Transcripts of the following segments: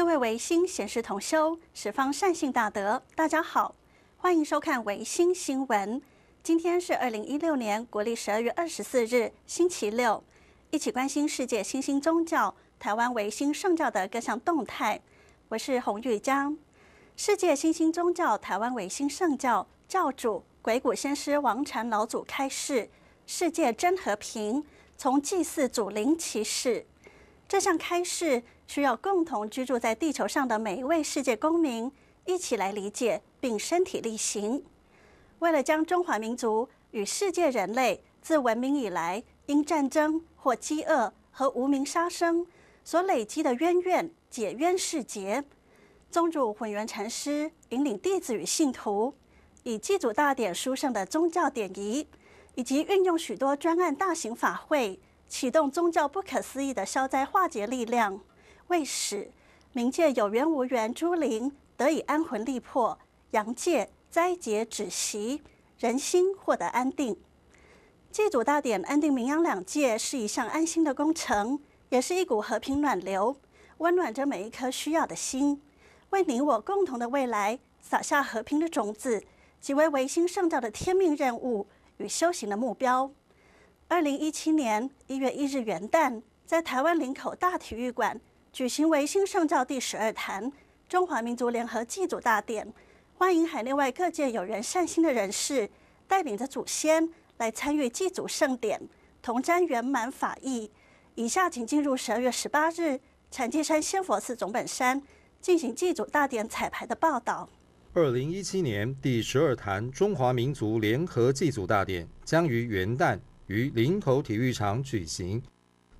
各位维新贤士同修，十方善信大德，大家好，欢迎收看维新新闻。今天是二零一六年国历十二月二十四日，星期六，一起关心世界新兴宗教台湾维新圣教的各项动态。我是洪玉章。世界新兴宗教台湾维新圣教教主鬼谷先师王禅老祖开示：世界真和平，从祭祀祖灵起始。这项开示。需要共同居住在地球上的每一位世界公民一起来理解并身体力行。为了将中华民族与世界人类自文明以来因战争或饥饿和无名杀生所累积的冤怨解冤释结，宗主混元禅师引领弟子与信徒，以祭祖大典书圣的宗教典仪，以及运用许多专案大型法会，启动宗教不可思议的消灾化解力量。为使冥界有缘无缘诸灵得以安魂力魄，阳界灾劫止息，人心获得安定，祭祖大典安定冥阳两界是一项安心的工程，也是一股和平暖流，温暖着每一颗需要的心，为你我共同的未来撒下和平的种子，即为维新圣教的天命任务与修行的目标。二零一七年一月一日元旦，在台湾林口大体育馆。举行维新圣教第十二坛中华民族联合祭祖大典，欢迎海内外各界有人、善心的人士带领着祖先来参与祭祖盛典，同沾圆满法益。以下请进入十二月十八日禅寂山仙佛寺总本山进行祭祖大典彩排的报道。二零一七年第十二坛中华民族联合祭祖大典将于元旦于林口体育场举行，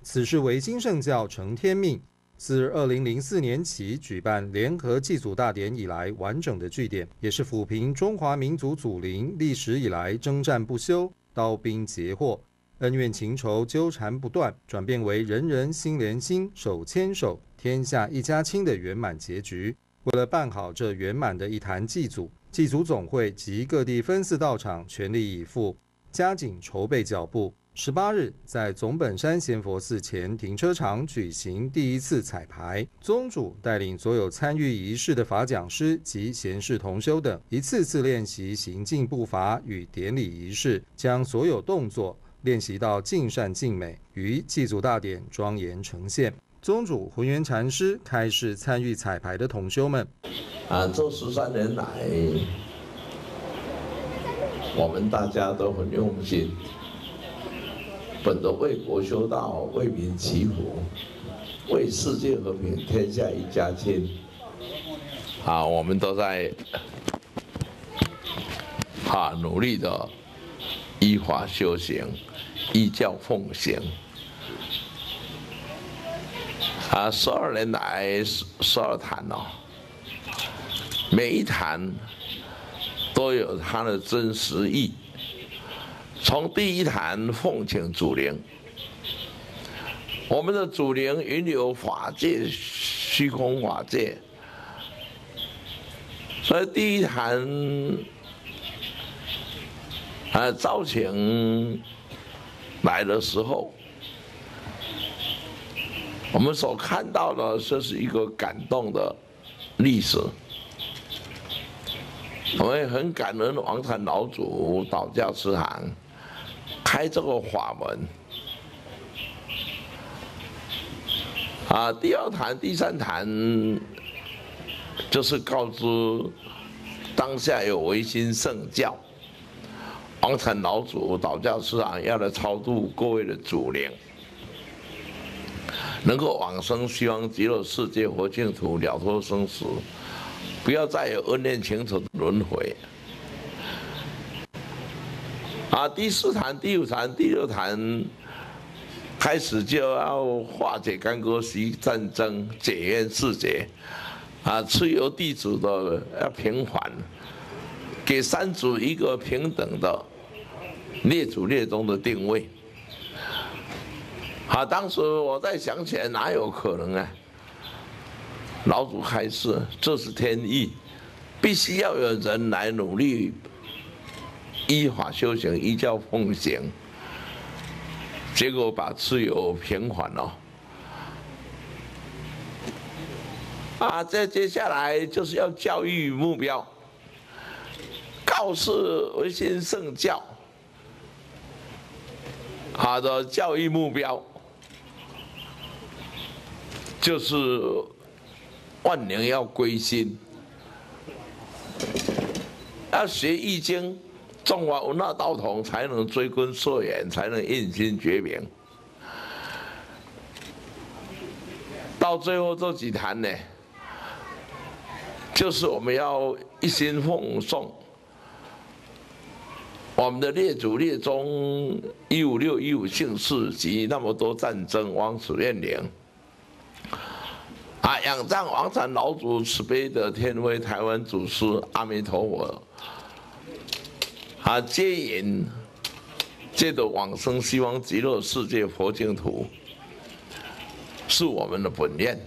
此事为新圣教承天命。自二零零四年起举办联合祭祖大典以来，完整的据点，也是抚平中华民族祖灵历史以来征战不休、刀兵劫祸、恩怨情仇纠缠不断，转变为人人心连心、手牵手、天下一家亲的圆满结局。为了办好这圆满的一坛祭祖，祭祖总会及各地分寺道场全力以赴，加紧筹备脚步。十八日，在总本山贤佛寺前停车场举行第一次彩排。宗主带领所有参与仪式的法讲师及贤士同修等，一次次练习行进步伐与典礼仪式，将所有动作练习到尽善尽美，于祭祖大典庄严呈现。宗主浑元禅师开示参与彩排的同修们：“啊，这十三年来，我们大家都很用心。”本着为国修道、为民祈福、为世界和平、天下一家亲，啊，我们都在啊努力的依法修行、依教奉行。啊，十二年来十十二坛哦，每一坛都有它的真实义。从第一坛奉请祖灵，我们的祖灵云游法界，虚空法界，所以第一坛啊造请来的时候，我们所看到的这是一个感动的历史，我们很感恩王禅老祖道教师行。开这个法门啊，第二坛、第三坛就是告知当下有唯心圣教，王禅老祖、道教师长要来超度各位的祖灵，能够往生西方极乐世界、佛净土，了脱生死，不要再有恩怨情仇轮回。啊，第四坛、第五坛、第六坛开始就要化解干戈、息战争、解冤释结，啊，自由地主的要平反，给三族一个平等的列祖列宗的定位。啊，当时我在想起来，哪有可能啊？老祖开示，这是天意，必须要有人来努力。依法修行，依教奉行，结果把自由平反了。啊，这接下来就是要教育目标，告诉维新圣教，他的教育目标就是万年要归心，要学《易经》。中华五纳道统，才能追根溯源，才能印心绝明。到最后这几坛呢，就是我们要一心奉送我们的列祖列宗，一五六一五姓氏及那么多战争王子怨灵。啊，仰仗王禅老祖慈悲的天威，台湾祖师阿弥陀佛。啊，接引，这个往生西方极乐世界佛净土，是我们的本愿。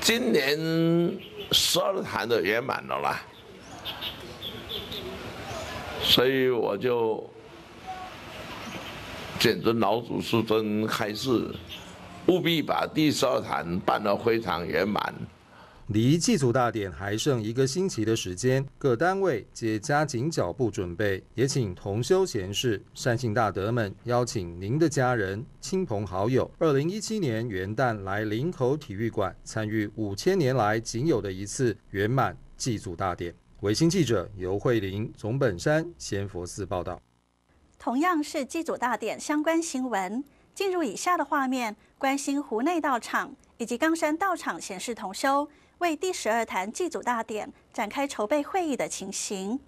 今年十二坛的圆满了啦，所以我就简直老祖师尊开示，务必把第十二坛办得非常圆满。离祭祖大典还剩一个星期的时间，各单位皆加紧脚步准备。也请同修贤士、善信大德们邀请您的家人、亲朋好友，二零一七年元旦来临口体育馆参与五千年来仅有的一次圆满祭祖大典。维新记者尤慧玲、总本山先佛寺报道。同样是祭祖大典相关新闻，进入以下的画面，关心湖内道场以及冈山道场显示同修。为第十二坛祭祖大典展开筹备会议的情形。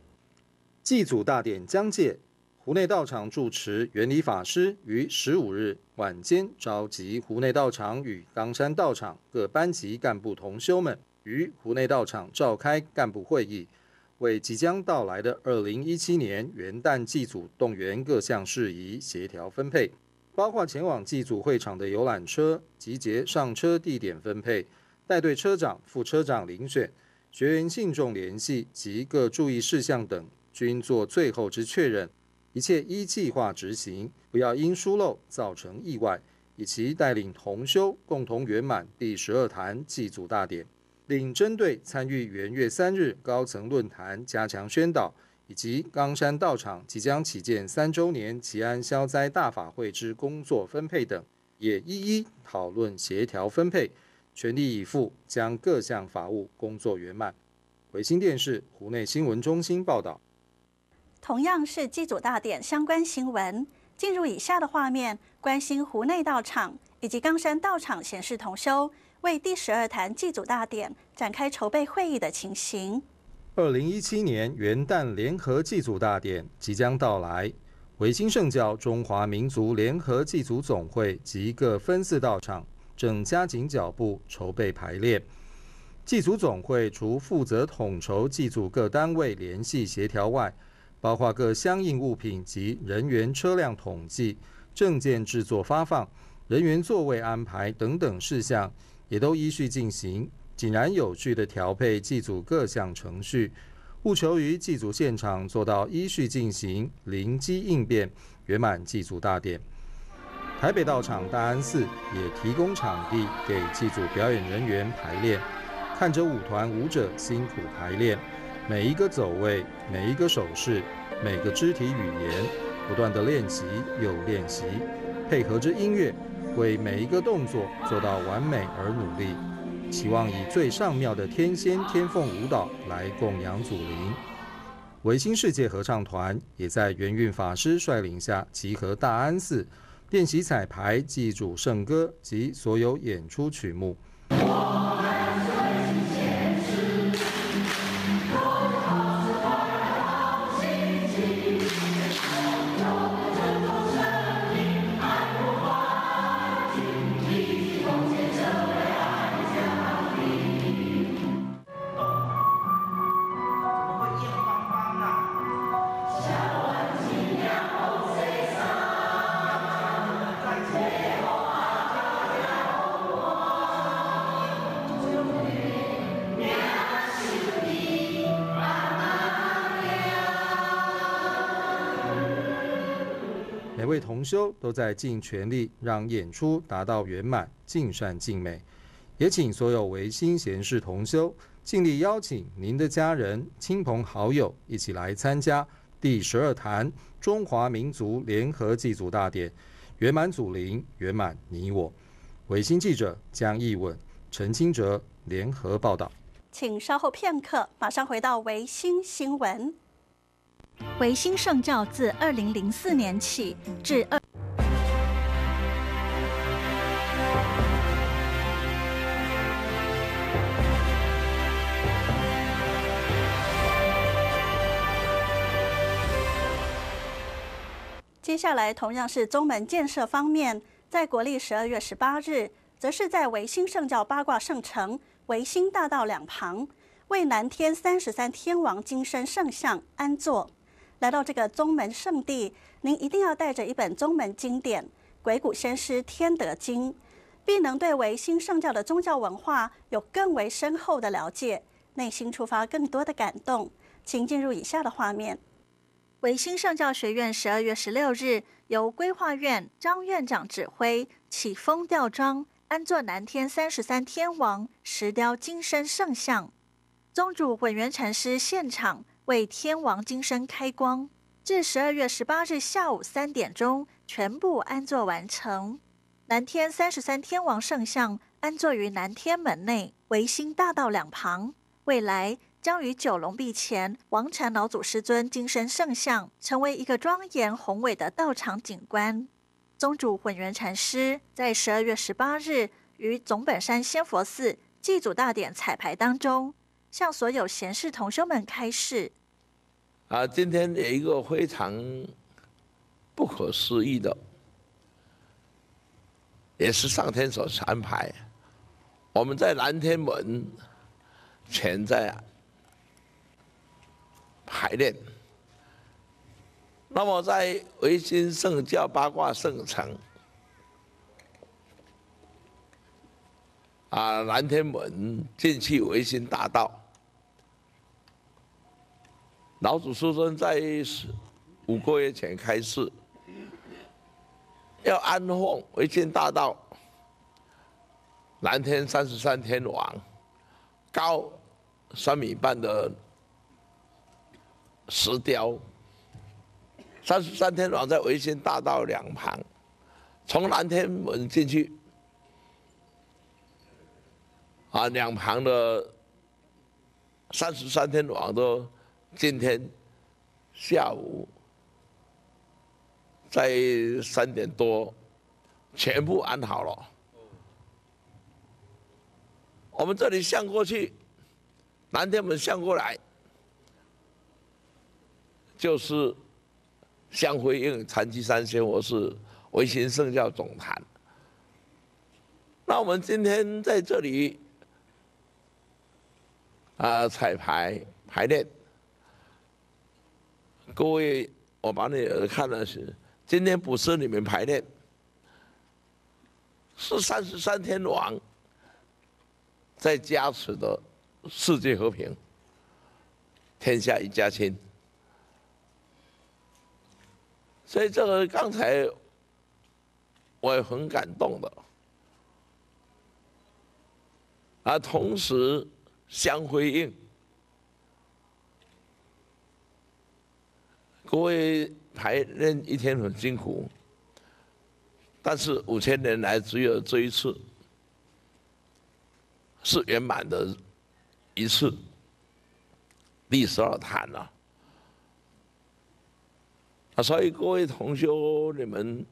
祭祖大典将届，湖内道场住持原理法师于十五日晚间召集湖内道场与冈山道场各班级干部同修们于湖内道场召开干部会议，为即将到来的二零一七年元旦祭祖动员各项事宜协调分配，包括前往祭祖会场的游览车集结上车地点分配。带队车长、副车长遴选、学员信众联系及各注意事项等均做最后之确认，一切依计划执行，不要因疏漏造成意外，以及带领同修共同圆满第十二坛祭祖大典。另针对参与元月三日高层论坛加强宣导，以及冈山道场即将起建三周年吉安消灾大法会之工作分配等，也一一讨论协调分配。全力以赴，将各项法务工作圆满。维新电视湖内新闻中心报道。同样是祭祖大典相关新闻，进入以下的画面：关心湖内道场以及冈山道场显示同修为第十二坛祭祖大典展开筹备会议的情形。二零一七年元旦联合祭祖大典即将到来，维新圣教中华民族联合祭祖总会及各分寺道场。正加紧脚步筹备排练，祭祖总会除负责统筹祭祖各单位联系协调外，包括各相应物品及人员车辆统计、证件制作发放、人员座位安排等等事项，也都依序进行，井然有序的调配祭祖各项程序，务求于祭祖现场做到依序进行、灵机应变，圆满祭祖大典。台北道场大安寺也提供场地给祭祖表演人员排练，看着舞团舞者辛苦排练，每一个走位、每一个手势、每个肢体语言，不断的练习又练习，配合着音乐，为每一个动作做到完美而努力，期望以最上妙的天仙天凤舞蹈来供养祖灵。维新世界合唱团也在元运法师率领下集合大安寺。练习彩排，记住圣歌及所有演出曲目。每位同修都在尽全力让演出达到圆满、尽善尽美，也请所有维新贤士同修尽力邀请您的家人、亲朋好友一起来参加第十二坛中华民族联合祭祖大典，圆满祖灵，圆满你我。维新记者江义稳、陈清哲联合报道，请稍后片刻，马上回到维新新闻。维新圣教自二零零四年起至二，接下来同样是宗门建设方面，在国历十二月十八日，则是在维新圣教八卦圣城维新大道两旁，为南天三十三天王金身圣像安坐。来到这个宗门圣地，您一定要带着一本宗门经典《鬼谷先师天德经》，必能对维新圣教的宗教文化有更为深厚的了解，内心触发更多的感动。请进入以下的画面：维新圣教学院十二月十六日，由规划院张院长指挥起风吊装安座南天三十三天王石雕金身圣像，宗主滚元禅师现场。为天王金身开光，至十二月十八日下午三点钟全部安座完成。南天三十三天王圣像安座于南天门内维新大道两旁，未来将与九龙壁前王禅老祖师尊金身圣像，成为一个庄严宏伟的道场景观。宗主混元禅师在十二月十八日于总本山仙佛寺祭祖大典彩排当中。向所有贤士同修们开示。啊，今天有一个非常不可思议的，也是上天所安排。我们在南天门前在排练，那么在维新圣教八卦圣城，啊，南天门进去维新大道。老子出生在五个月前开始，要安放维新大道蓝天三十三天王，高三米半的石雕。三十三天王在维新大道两旁，从蓝天门进去，啊，两旁的三十三天王都。今天下午在三点多全部安好了。我们这里向过去南天门向过来，就是相辉应。禅机三仙，我是唯心圣教总坛。那我们今天在这里啊彩排排练。各位，我把你看的是，今天不是你们排练，是三十三天王在加持的，世界和平，天下一家亲。所以这个刚才我也很感动的，啊，同时相回应。各位排练一天很辛苦，但是五千年来只有这一次，是圆满的一次，第十二坛啊。所以各位同学，你们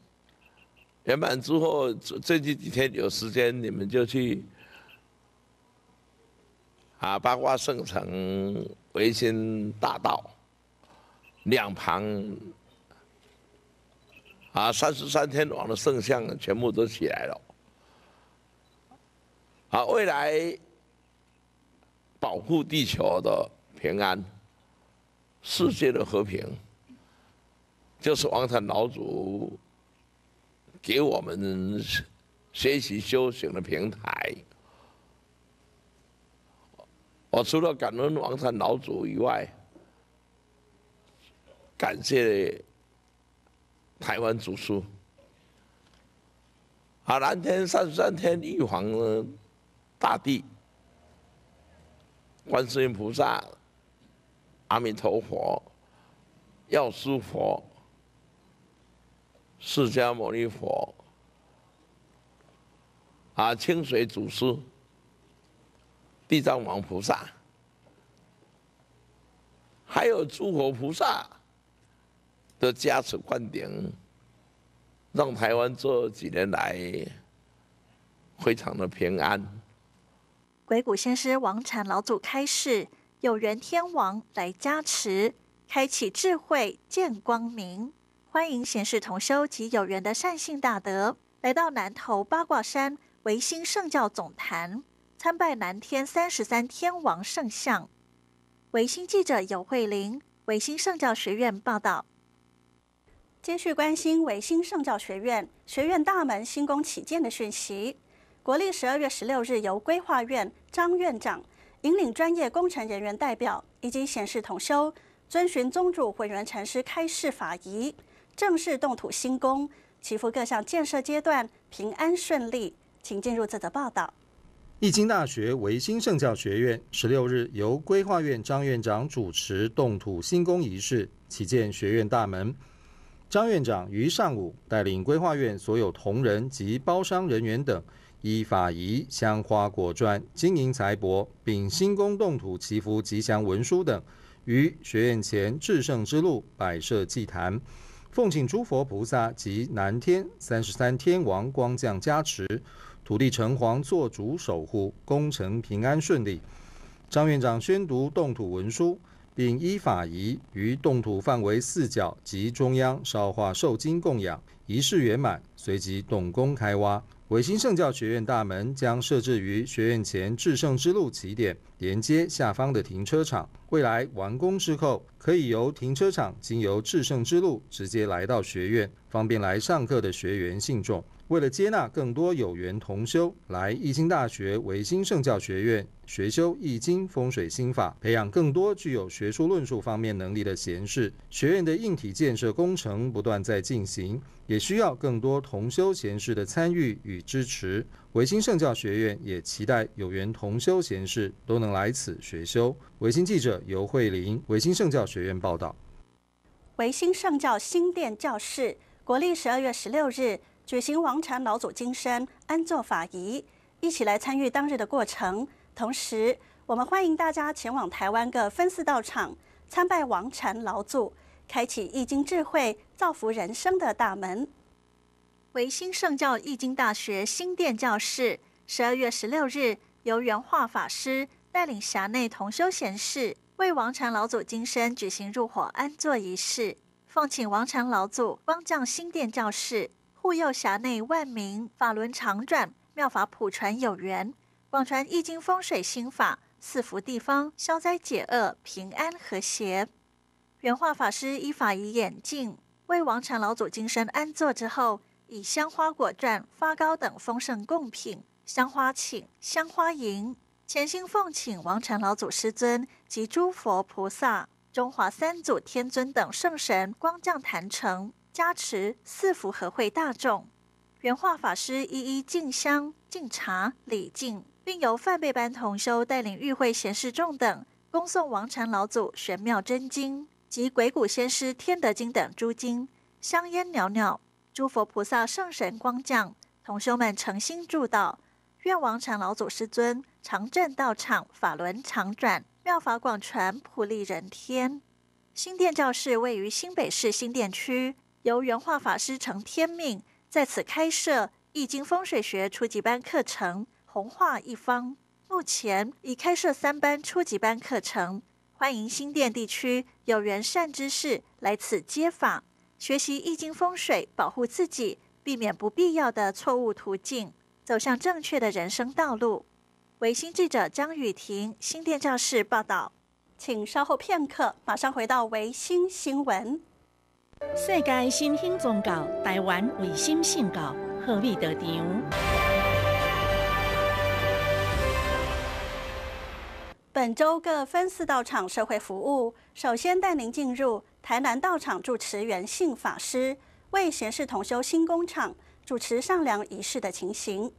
圆满之后，最近几天有时间，你们就去啊八卦圣城维新大道。两旁啊，三十三天王的圣像全部都起来了。好，未来保护地球的平安、世界的和平，就是王禅老祖给我们学习修行的平台。我除了感恩王禅老祖以外。感谢台湾祖师，啊，蓝天三十三天玉皇大帝、观世音菩萨，阿弥陀佛，药师佛，释迦牟尼佛，啊，清水祖师，地藏王菩萨，还有诸佛菩萨。的加持观点，让台湾这几年来非常的平安。鬼谷先师王禅老祖开示，有缘天王来加持，开启智慧见光明。欢迎贤士同修及有缘的善信大德来到南投八卦山维新圣教总坛参拜南天三十三天王圣像。维新记者尤慧玲，维新圣教学院报道。接续关心维新圣教学院学院大门新工起建的讯息，国立十二月十六日由规划院张院长引领专业工程人员代表以及显示同修，遵循宗主混元禅师开示法仪，正式动土新工，祈福各项建设阶段平安顺利。请进入这则报道。易经大学维新圣教学院十六日由规划院张院长主持动土新工仪式，起建学院大门。张院长于上午带领规划院所有同仁及包商人员等，依法仪、香花果串、金银财帛、丙辛宫动土祈福吉祥文书等，于学院前至圣之路摆设祭坛，奉请诸佛菩萨及南天三十三天王光降加持，土地城隍做主守护工程平安顺利。张院长宣读动土文书。并依法仪于冻土范围四角及中央烧化受精供养，仪式圆满，随即动工开挖。维新圣教学院大门将设置于学院前至圣之路起点，连接下方的停车场。未来完工之后，可以由停车场经由至圣之路直接来到学院，方便来上课的学员信众。为了接纳更多有缘同修来易经大学维新圣教学院学修易经风水心法，培养更多具有学术论述方面能力的贤士，学院的硬体建设工程不断在进行，也需要更多同修贤士的参与与支持。维新圣教学院也期待有缘同修贤士都能来此学修。维新记者尤慧玲，维新圣教学院报道。维新圣教新店教室，国历十二月十六日。举行王禅老祖金身安坐法仪，一起来参与当日的过程。同时，我们欢迎大家前往台湾各分寺道场参拜王禅老祖，开启易经智慧造福人生的大门。维新圣教易经大学新殿教室，十二月十六日由原化法师带领辖内同修贤士，为王禅老祖金身举行入伙安坐仪式，奉请王禅老祖光降新殿教室。护佑辖内万民，法轮常转，妙法普传有缘，广传易经风水心法，四福地方消灾解厄，平安和谐。原化法师依法以眼镜为王禅老祖今生安坐之后，以香花果馔、发糕等丰盛贡品，香花请、香花迎，潜心奉请王禅老祖师尊及诸佛菩萨、中华三祖天尊等圣神光降坛城。加持四福合会大众，原化法师一一敬香、敬茶、礼敬，并由范贝班同修带领与会贤士众等恭送王禅老祖玄妙真经及鬼谷先师天德经等诸经，香烟袅袅，诸佛菩萨圣神光降，同修们诚心祝祷，愿王禅老祖师尊常正道场，法轮常转，妙法广传，普利人天。新店教室位于新北市新店区。由原画法师承天命，在此开设易经风水学初级班课程，红化一方。目前已开设三班初级班课程，欢迎新店地区有缘善知识来此接访，学习易经风水，保护自己，避免不必要的错误途径，走向正确的人生道路。维新记者张雨婷，新店教室报道，请稍后片刻，马上回到维新新闻。世界新兴宗教，台湾唯新信教何必得场？本周各分寺道场社会服务，首先带您进入台南道场主持原信法师为贤士同修新工厂主持上梁仪式的情形。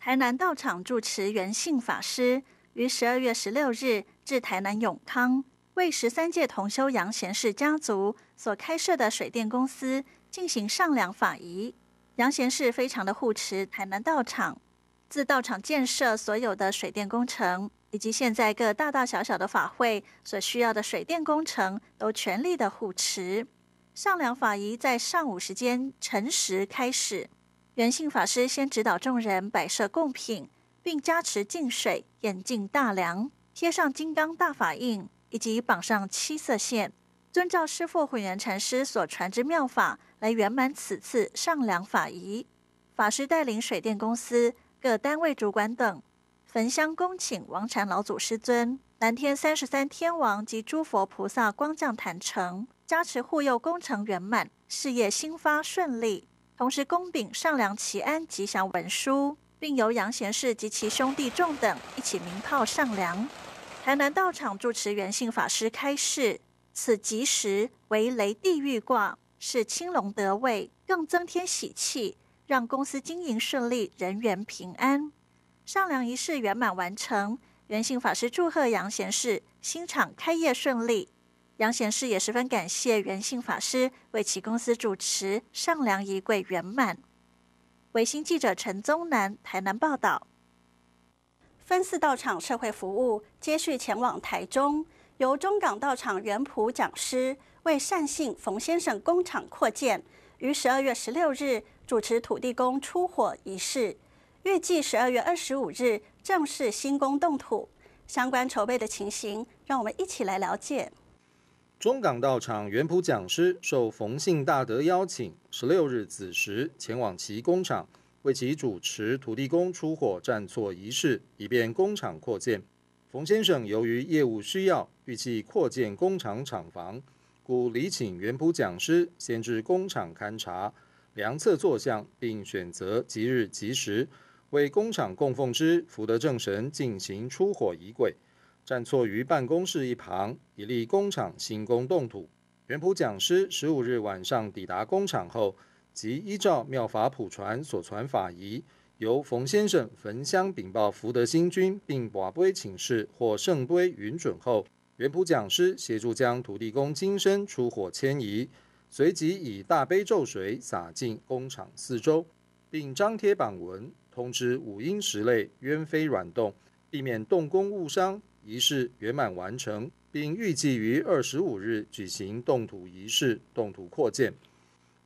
台南道场主持原信法师于十二月十六日至台南永康。为十三届同修杨贤氏家族所开设的水电公司进行上梁法仪。杨贤氏非常的护持台南道场，自道场建设所有的水电工程，以及现在各大大小小的法会所需要的水电工程，都全力的护持。上梁法仪在上午时间辰时开始。元信法师先指导众人摆设供品，并加持净水，眼进大梁，贴上金刚大法印。以及绑上七色线，遵照师父慧圆禅师所传之妙法来圆满此次上梁法仪。法师带领水电公司各单位主管等，焚香恭请王禅老祖师尊、蓝天三十三天王及诸佛菩萨光降坛城，加持护佑工程圆满，事业兴发顺利。同时恭禀上梁祈安吉祥文书，并由杨贤士及其兄弟众等一起鸣炮上梁。台南道场主持元信法师开示：“此吉时为雷地狱卦，是青龙得位，更增添喜气，让公司经营顺利，人员平安。上梁仪式圆满完成，元信法师祝贺杨贤士新厂开业顺利。杨贤士也十分感谢元信法师为其公司主持上梁仪轨圆满。”维新记者陈宗南台南报道。分四道场社会服务接续前往台中，由中港道场原普讲师为善信冯先生工厂扩建，于十二月十六日主持土地公出火仪式，预计十二月二十五日正式新工动土，相关筹备的情形，让我们一起来了解。中港道场元普讲师受冯姓大德邀请，十六日子时前往其工厂。为其主持土地公出火占错仪式，以便工厂扩建。冯先生由于业务需要，预计扩建工厂厂房，故礼请原普讲师先至工厂勘察、量测坐向，并选择吉日吉时，为工厂供奉之福德正神进行出火仪轨，站错于办公室一旁，以利工厂新工动土。原普讲师十五日晚上抵达工厂后。即依照妙法普传所传法仪，由冯先生焚香禀报福德星君，并挂杯请示或圣杯允准后，原普讲师协助将土地公金身出火迁移，随即以大悲咒水洒进工厂四周，并张贴榜文通知五阴十类鸢飞软动，避免动工误伤。仪式圆满完成，并预计于二十五日举行动土仪式，动土扩建。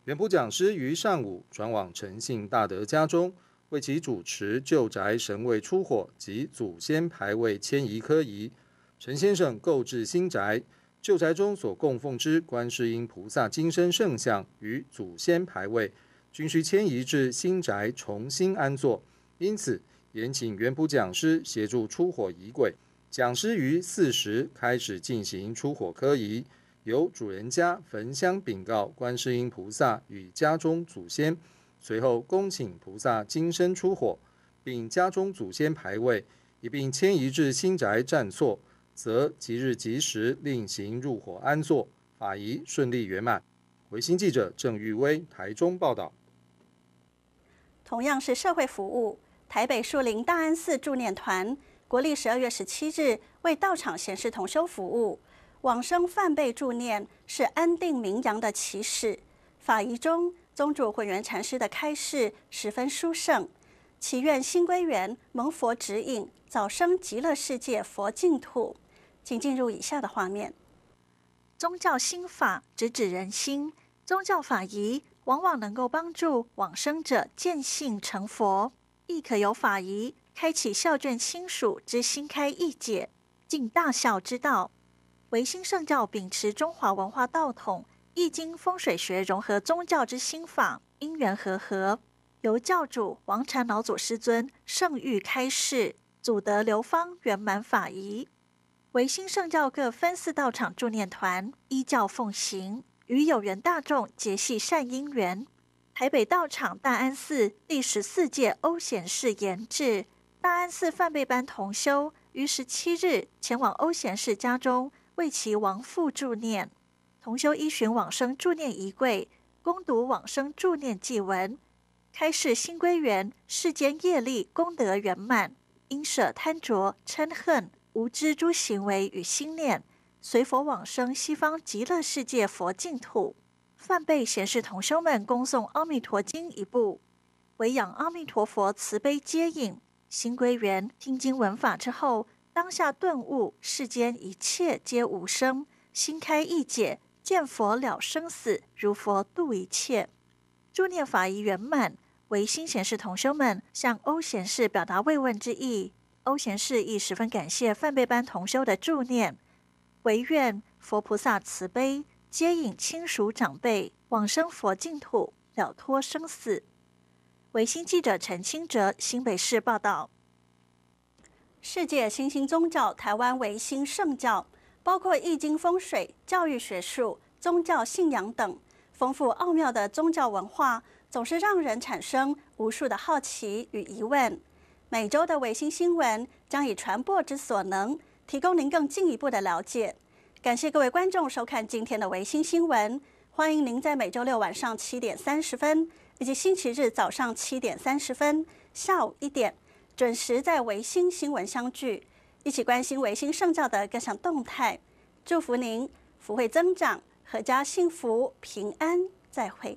元普讲师于上午转往诚信大德家中，为其主持旧宅神位出火及祖先牌位迁移科仪。陈先生购置新宅，旧宅中所供奉之观世音菩萨金身圣像与祖先牌位，均需迁移至新宅重新安坐，因此延请元普讲师协助出火仪轨。讲师于四时开始进行出火科仪。由主人家焚香禀告观世音菩萨与家中祖先，随后恭请菩萨金身出火，并家中祖先牌位一并迁移至新宅占座，则即日吉时另行入火安坐，法仪顺利圆满。维新记者郑玉威台中报道。同样是社会服务，台北树林大安寺助念团，国历十二月十七日为到场显示同修服务。往生梵呗助念是安定名扬的起始。法仪中宗主慧元禅师的开示十分殊胜，祈愿新归元蒙佛指引，早生极乐世界佛净土。请进入以下的画面：宗教心法直指人心，宗教法仪往往能够帮助往生者见性成佛，亦可由法仪开启孝眷亲属之心开意解，尽大孝之道。维新圣教秉持中华文化道统，《易经》风水学融合宗教之心法，因缘和合，由教主王禅老祖师尊圣谕开示，祖德流芳，圆满法仪。维新圣教各分寺道场助念团依教奉行，与有缘大众结系善因缘。台北道场大安寺第十四届欧贤士延至大安寺范呗班同修于十七日前往欧贤士家中。为其亡父助念，同修依循往生助念仪轨，攻读往生助念祭文，开示新归元世间业力功德圆满，应舍贪着嗔恨无知诸行为与心念，随佛往生西方极乐世界佛净土。范辈贤示同修们恭诵《阿弥陀经》一部，唯仰阿弥陀佛慈悲接引。新归元听经闻法之后。当下顿悟，世间一切皆无生，心开意解，见佛了生死，如佛度一切。祝念法仪圆满，唯新贤士同修们向欧贤士表达慰问之意。欧贤士亦十分感谢范贝班同修的祝念，唯愿佛菩萨慈悲接引亲属长辈往生佛净土，了脱生死。唯新记者陈清哲，新北市报道。世界新兴宗教、台湾维新圣教，包括易经、风水、教育、学术、宗教信仰等丰富奥妙的宗教文化，总是让人产生无数的好奇与疑问。每周的维新新闻将以传播之所能，提供您更进一步的了解。感谢各位观众收看今天的维新新闻，欢迎您在每周六晚上七点三十分，以及星期日早上七点三十分、下午一点。准时在维新新闻相聚，一起关心维新圣教的各项动态，祝福您福慧增长，阖家幸福平安，再会。